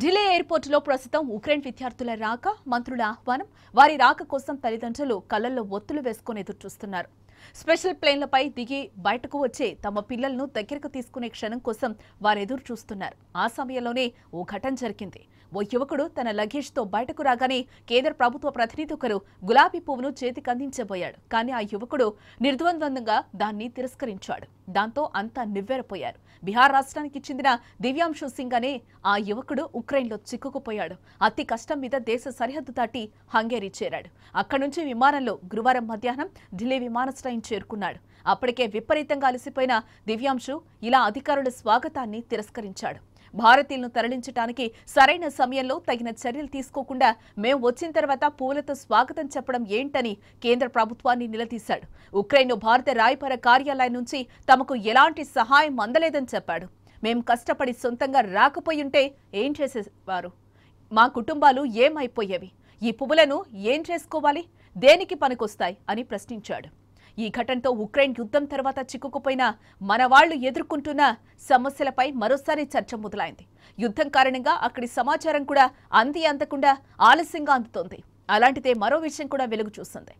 ఢిల్లీ ఎయిర్పోర్టులో ప్రస్తుతం ఉక్రెయిన్ విద్యార్థుల రాక మంత్రుల ఆహ్వానం వారి రాక కోసం తల్లిదండ్రులు కళ్లలో ఒత్తులు వేసుకుని చూస్తున్నారు స్పెషల్ ప్లేన్లపై దిగి బయటకు వచ్చే తమ పిల్లలను దగ్గరకు తీసుకునే క్షణం కోసం వారెదురు చూస్తున్నారు ఆ సమయంలోనే ఓ ఘటన జరిగింది ఓ యువకుడు తన లగేజ్తో బయటకు రాగానే కేంద్ర ప్రభుత్వ ప్రతినిధి ఒకరు గులాబీ పువ్వును చేతికి అందించబోయాడు కానీ ఆ యువకుడు నిర్ద్వందంగా దాన్ని తిరస్కరించాడు దాంతో అంతా నివ్వెరపోయారు బిహార్ రాష్ట్రానికి చెందిన దివ్యాంశు సింగ్ అనే ఆ యువకుడు ఉక్రెయిన్లో చిక్కుకుపోయాడు అతి కష్టం మీద దేశ సరిహద్దు దాటి హంగేరీ చేరాడు అక్కడి నుంచి విమానంలో గురువారం మధ్యాహ్నం ఢిల్లీ విమానాశ్రయం ఆశ్రయం చేరుకున్నాడు అప్పటికే విపరీతంగా అలసిపోయిన దివ్యాంశు ఇలా అధికారుల స్వాగతాన్ని తిరస్కరించాడు భారతీయులను తరలించడానికి సరైన సమయంలో తగిన చర్యలు తీసుకోకుండా మేం వచ్చిన తర్వాత పూలతో స్వాగతం చెప్పడం ఏంటని కేంద్ర ప్రభుత్వాన్ని నిలదీశాడు ఉక్రెయిన్ భారత రాయపర కార్యాలయం నుంచి తమకు ఎలాంటి సహాయం అందలేదని చెప్పాడు మేం కష్టపడి సొంతంగా రాకపోయుంటే ఏం చేసేవారు మా కుటుంబాలు ఏమైపోయేవి ఈ పువ్వులను ఏం చేసుకోవాలి దేనికి పనికొస్తాయి అని ప్రశ్నించాడు ఈ ఘటనతో ఉక్రెయిన్ యుద్ధం తర్వాత చిక్కుకుపోయిన మన వాళ్లు ఎదుర్కొంటున్న సమస్యలపై మరోసారి చర్చ మొదలైంది యుద్ధం కారణంగా అక్కడి సమాచారం కూడా అంది అందకుండా ఆలస్యంగా అందుతోంది అలాంటిదే మరో విషయం కూడా వెలుగు చూస్తుంది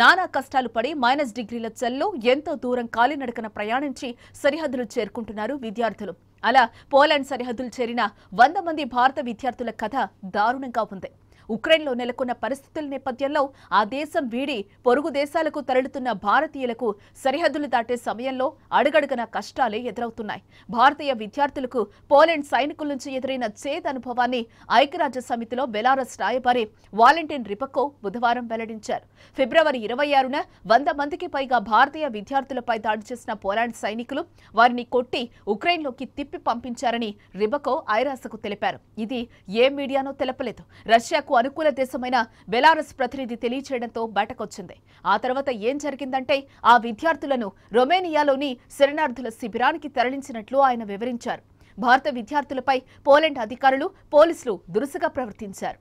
నానా కష్టాలు పడి మైనస్ డిగ్రీల చల్లో ఎంతో దూరం కాలినడకన ప్రయాణించి సరిహద్దులు చేరుకుంటున్నారు విద్యార్థులు అలా పోలాండ్ సరిహద్దులు చేరిన వంద మంది భారత విద్యార్థుల కథ దారుణంగా ఉంది ఉక్రెయిన్లో నెలకొన్న పరిస్థితుల నేపథ్యంలో ఆ దేశం వీడి పొరుగు దేశాలకు తరలుతున్న భారతీయులకు సరిహద్దులు దాటే సమయంలో అడుగడుగన కష్టాలే ఎదురవుతున్నాయి భారతీయ విద్యార్థులకు పోలెండ్ సైనికుల నుంచి ఎదురైన చేద్ అనుభవాన్ని ఐక్యరాజ్య సమితిలో బెలారస్ రాయబారి వాలంటీన్ రిపకో బుధవారం వెల్లడించారు ఫిబ్రవరి ఇరవై ఆరున వంద మందికి పైగా భారతీయ విద్యార్థులపై దాడి చేసిన పోలాండ్ సైనికులు వారిని కొట్టి ఉక్రెయిన్లోకి తిప్పి పంపించారని రిబకో ఐరాసకు తెలిపారు ఇది ఏ మీడియానో తెలపలేదు రష్యాకు రష్యాకు అనుకూల దేశమైన బెలారస్ ప్రతినిధి తెలియచేయడంతో బయటకొచ్చింది ఆ తర్వాత ఏం జరిగిందంటే ఆ విద్యార్థులను రొమేనియాలోని శరణార్థుల శిబిరానికి తరలించినట్లు ఆయన వివరించారు భారత విద్యార్థులపై పోలెండ్ అధికారులు పోలీసులు దురుసుగా ప్రవర్తించారు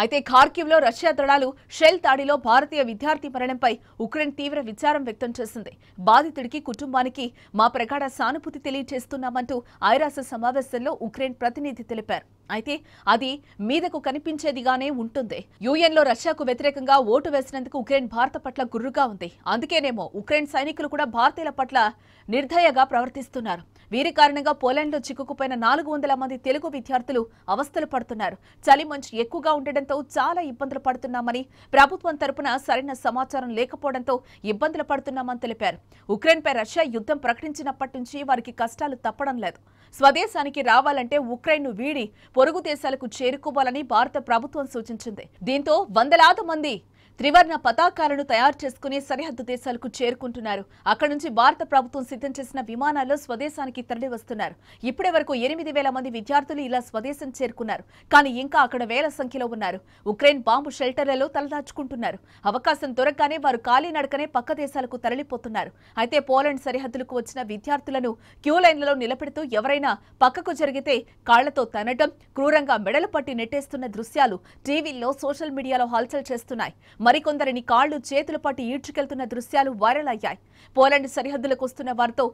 అయితే లో రష్యా దళాలు షెల్ దాడిలో భారతీయ విద్యార్థి మరణంపై ఉక్రెయిన్ తీవ్ర విచారం వ్యక్తం చేసింది బాధితుడికి కుటుంబానికి మా ప్రగాఢ సానుభూతి తెలియజేస్తున్నామంటూ ఐరాస సమావేశంలో ఉక్రెయిన్ ప్రతినిధి తెలిపారు అయితే అది మీదకు కనిపించేదిగానే ఉంటుంది యుఎన్లో రష్యాకు వ్యతిరేకంగా ఓటు వేసినందుకు ఉక్రెయిన్ భారత పట్ల గుర్రుగా ఉంది అందుకేనేమో ఉక్రెయిన్ సైనికులు కూడా భారతీయుల పట్ల నిర్దయగా ప్రవర్తిస్తున్నారు వీరి కారణంగా పోలాండ్లో చిక్కుకుపోయిన నాలుగు వందల మంది తెలుగు విద్యార్థులు అవస్థలు పడుతున్నారు చలి మంచు ఎక్కువగా ఉండడంతో చాలా ఇబ్బందులు పడుతున్నామని ప్రభుత్వం తరపున సరైన సమాచారం లేకపోవడంతో ఇబ్బందులు పడుతున్నామని తెలిపారు ఉక్రెయిన్పై రష్యా యుద్ధం ప్రకటించినప్పటి నుంచి వారికి కష్టాలు తప్పడం లేదు స్వదేశానికి రావాలంటే ఉక్రెయిన్ను వీడి పొరుగు దేశాలకు చేరుకోవాలని భారత ప్రభుత్వం సూచించింది దీంతో వందలాది మంది త్రివర్ణ పతాకాలను తయారు చేసుకుని సరిహద్దు దేశాలకు చేరుకుంటున్నారు అక్కడి నుంచి భారత ప్రభుత్వం సిద్ధం చేసిన విమానాల్లో స్వదేశానికి తరలి వస్తున్నారు ఇప్పటి వరకు ఎనిమిది వేల మంది విద్యార్థులు ఇలా స్వదేశం చేరుకున్నారు కానీ ఇంకా అక్కడ వేల సంఖ్యలో ఉన్నారు ఉక్రెయిన్ బాంబు షెల్టర్లలో తలదాచుకుంటున్నారు అవకాశం దొరకగానే వారు ఖాళీ నడకనే పక్క దేశాలకు తరలిపోతున్నారు అయితే పోలాండ్ సరిహద్దులకు వచ్చిన విద్యార్థులను క్యూ లైన్లలో నిలబెడుతూ ఎవరైనా పక్కకు జరిగితే కాళ్లతో తనటం క్రూరంగా మెడలు పట్టి నెట్టేస్తున్న దృశ్యాలు టీవీల్లో సోషల్ మీడియాలో హల్చల్ చేస్తున్నాయి మరికొందరిని కాళ్లు చేతులు పట్టి ఈడ్చుకెళ్తున్న దృశ్యాలు వైరల్ అయ్యాయి పోలాండ్ సరిహద్దులకు వస్తున్న వారితో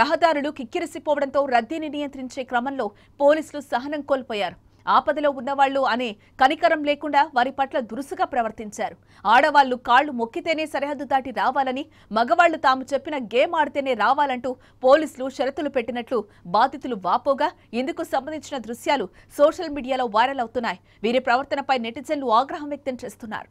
రహదారులు కిక్కిరిసిపోవడంతో రద్దీని నియంత్రించే క్రమంలో పోలీసులు సహనం కోల్పోయారు ఆపదలో ఉన్నవాళ్లు అనే కనికరం లేకుండా వారి పట్ల దురుసుగా ప్రవర్తించారు ఆడవాళ్లు కాళ్లు మొక్కితేనే సరిహద్దు దాటి రావాలని మగవాళ్లు తాము చెప్పిన గేమ్ ఆడితేనే రావాలంటూ పోలీసులు షరతులు పెట్టినట్లు బాధితులు వాపోగా ఇందుకు సంబంధించిన దృశ్యాలు సోషల్ మీడియాలో వైరల్ అవుతున్నాయి వీరి ప్రవర్తనపై నెటిజన్లు ఆగ్రహం వ్యక్తం చేస్తున్నారు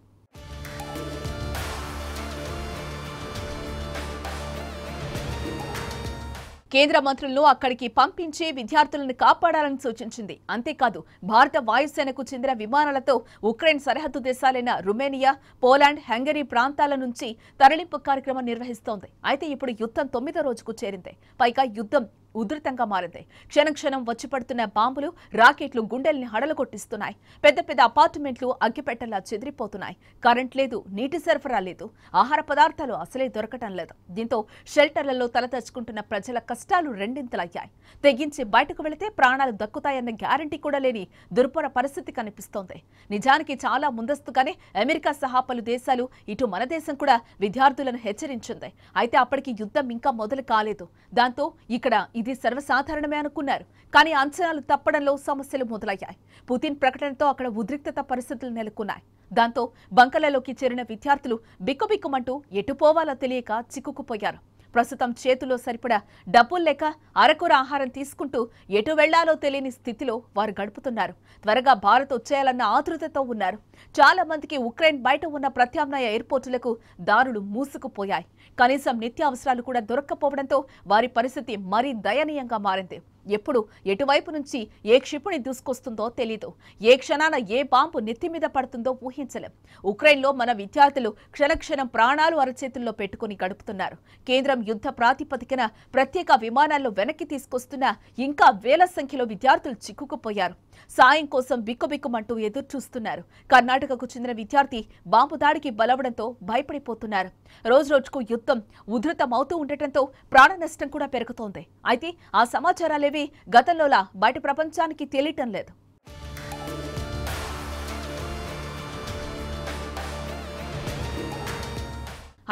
కేంద్ర మంత్రులను అక్కడికి పంపించి విద్యార్థులను కాపాడాలని సూచించింది అంతేకాదు భారత వాయుసేనకు చెందిన విమానాలతో ఉక్రెయిన్ సరిహద్దు దేశాలైన రుమేనియా పోలాండ్ హంగరీ ప్రాంతాల నుంచి తరలింపు కార్యక్రమం నిర్వహిస్తోంది అయితే ఇప్పుడు యుద్ధం తొమ్మిదో రోజుకు చేరింది పైగా యుద్ధం ఉధృతంగా మారింది క్షణం వచ్చి వచ్చిపడుతున్న బాంబులు రాకెట్లు గుండెల్ని కొట్టిస్తున్నాయి పెద్ద పెద్ద అపార్ట్మెంట్లు అగ్గిపెట్టలా చెదిరిపోతున్నాయి కరెంట్ లేదు నీటి సరఫరా లేదు ఆహార పదార్థాలు అసలే దొరకటం లేదు దీంతో షెల్టర్లలో తలదచ్చుకుంటున్న ప్రజల కష్టాలు రెండింతలయ్యాయి తెగించి బయటకు వెళితే ప్రాణాలు దక్కుతాయన్న గ్యారంటీ కూడా లేని దుర్భర పరిస్థితి కనిపిస్తోంది నిజానికి చాలా ముందస్తుగానే అమెరికా సహా పలు దేశాలు ఇటు మన దేశం కూడా విద్యార్థులను హెచ్చరించింది అయితే అప్పటికి యుద్ధం ఇంకా మొదలు కాలేదు దాంతో ఇక్కడ ఇది సర్వసాధారణమే అనుకున్నారు కానీ అంచనాలు తప్పడంలో సమస్యలు మొదలయ్యాయి పుతిన్ ప్రకటనతో అక్కడ ఉద్రిక్తత పరిస్థితులు నెలకొన్నాయి దాంతో బంకలలోకి చేరిన విద్యార్థులు బిక్కుబిక్కుమంటూ ఎటుపోవాలో తెలియక చిక్కుకుపోయారు ప్రస్తుతం చేతిలో సరిపడా డబ్బులు లేక అరకొర ఆహారం తీసుకుంటూ ఎటు వెళ్లాలో తెలియని స్థితిలో వారు గడుపుతున్నారు త్వరగా భారత్ వచ్చేయాలన్న ఆతృతతో ఉన్నారు చాలా మందికి ఉక్రెయిన్ బయట ఉన్న ప్రత్యామ్నాయ ఎయిర్పోర్టులకు దారులు మూసుకుపోయాయి కనీసం నిత్యావసరాలు కూడా దొరక్కపోవడంతో వారి పరిస్థితి మరీ దయనీయంగా మారింది ఎప్పుడు ఎటువైపు నుంచి ఏ క్షిపుణి దూసుకొస్తుందో తెలీదు ఏ క్షణాన ఏ బాంబు నెత్తి మీద పడుతుందో ఊహించలేం ఉక్రెయిన్లో మన విద్యార్థులు క్షణక్షణం ప్రాణాలు అరచేతుల్లో పెట్టుకుని గడుపుతున్నారు కేంద్రం యుద్ధ ప్రాతిపదికన ప్రత్యేక విమానాల్లో వెనక్కి తీసుకొస్తున్న ఇంకా వేల సంఖ్యలో విద్యార్థులు చిక్కుకుపోయారు సాయం కోసం బిక్కుబిక్కుమంటూ ఎదురు చూస్తున్నారు కర్ణాటకకు చెందిన విద్యార్థి బాంబు దాడికి బలవడంతో భయపడిపోతున్నారు రోజురోజుకు యుద్ధం ఉధృతమవుతూ ఉండటంతో ప్రాణ నష్టం కూడా పెరుగుతోంది అయితే ఆ సమాచారాలేవి గతంలోలా బయట ప్రపంచానికి తెలియటం లేదు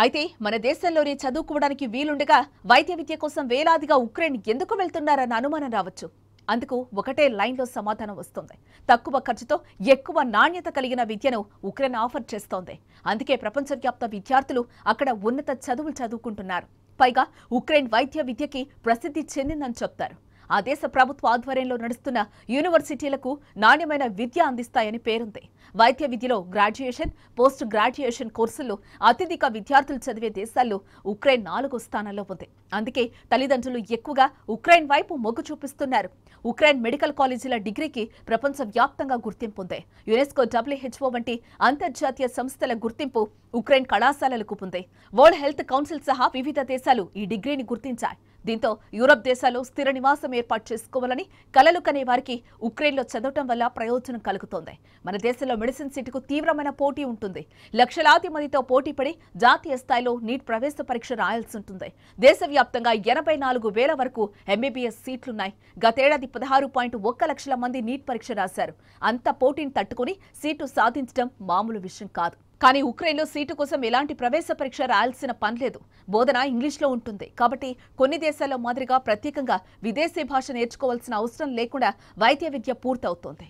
అయితే మన దేశంలోనే చదువుకోవడానికి వీలుండగా వైద్య విద్య కోసం వేలాదిగా ఉక్రెయిన్ ఎందుకు వెళ్తున్నారన్న అనుమానం రావచ్చు అందుకు ఒకటే లైన్లో సమాధానం వస్తుంది తక్కువ ఖర్చుతో ఎక్కువ నాణ్యత కలిగిన విద్యను ఉక్రెయిన్ ఆఫర్ చేస్తోంది అందుకే ప్రపంచవ్యాప్త విద్యార్థులు అక్కడ ఉన్నత చదువులు చదువుకుంటున్నారు పైగా ఉక్రెయిన్ వైద్య విద్యకి ప్రసిద్ధి చెందిందని చెప్తారు ఆ దేశ ప్రభుత్వ ఆధ్వర్యంలో నడుస్తున్న యూనివర్సిటీలకు నాణ్యమైన విద్య అందిస్తాయని పేరుంది వైద్య విద్యలో గ్రాడ్యుయేషన్ పోస్ట్ గ్రాడ్యుయేషన్ కోర్సుల్లో అత్యధిక విద్యార్థులు చదివే దేశాల్లో ఉక్రెయిన్ నాలుగో స్థానంలో ఉంది అందుకే తల్లిదండ్రులు ఎక్కువగా ఉక్రెయిన్ వైపు మొగ్గు చూపిస్తున్నారు ఉక్రెయిన్ మెడికల్ కాలేజీల డిగ్రీకి ప్రపంచ వ్యాప్తంగా గుర్తింపు ఉంది యునెస్కో డబ్ల్యూహెచ్ఓ వంటి అంతర్జాతీయ సంస్థల గుర్తింపు ఉక్రెయిన్ కళాశాలలకు ఉంది వరల్డ్ హెల్త్ కౌన్సిల్ సహా వివిధ దేశాలు ఈ డిగ్రీని గుర్తించాయి దీంతో యూరప్ దేశాల్లో స్థిర నివాసం ఏర్పాటు చేసుకోవాలని కలలు కనే వారికి ఉక్రెయిన్లో చదవటం వల్ల ప్రయోజనం కలుగుతోంది మన దేశంలో మెడిసిన్ సీటుకు తీవ్రమైన పోటీ ఉంటుంది లక్షలాది మందితో పోటీ పడి జాతీయ స్థాయిలో నీట్ ప్రవేశ పరీక్ష రాయాల్సి ఉంటుంది దేశవ్యాప్తంగా ఎనభై నాలుగు వేల వరకు ఎంబీబీఎస్ సీట్లున్నాయి గతేడాది పదహారు పాయింట్ ఒక్క లక్షల మంది నీట్ పరీక్ష రాశారు అంత పోటీని తట్టుకుని సీటు సాధించడం మామూలు విషయం కాదు కానీ ఉక్రెయిన్లో సీటు కోసం ఎలాంటి ప్రవేశ పరీక్ష రాయాల్సిన పనిలేదు బోధన ఇంగ్లీష్లో ఉంటుంది కాబట్టి కొన్ని దేశాల్లో మాదిరిగా ప్రత్యేకంగా విదేశీ భాష నేర్చుకోవాల్సిన అవసరం లేకుండా వైద్య విద్య పూర్తవుతోంది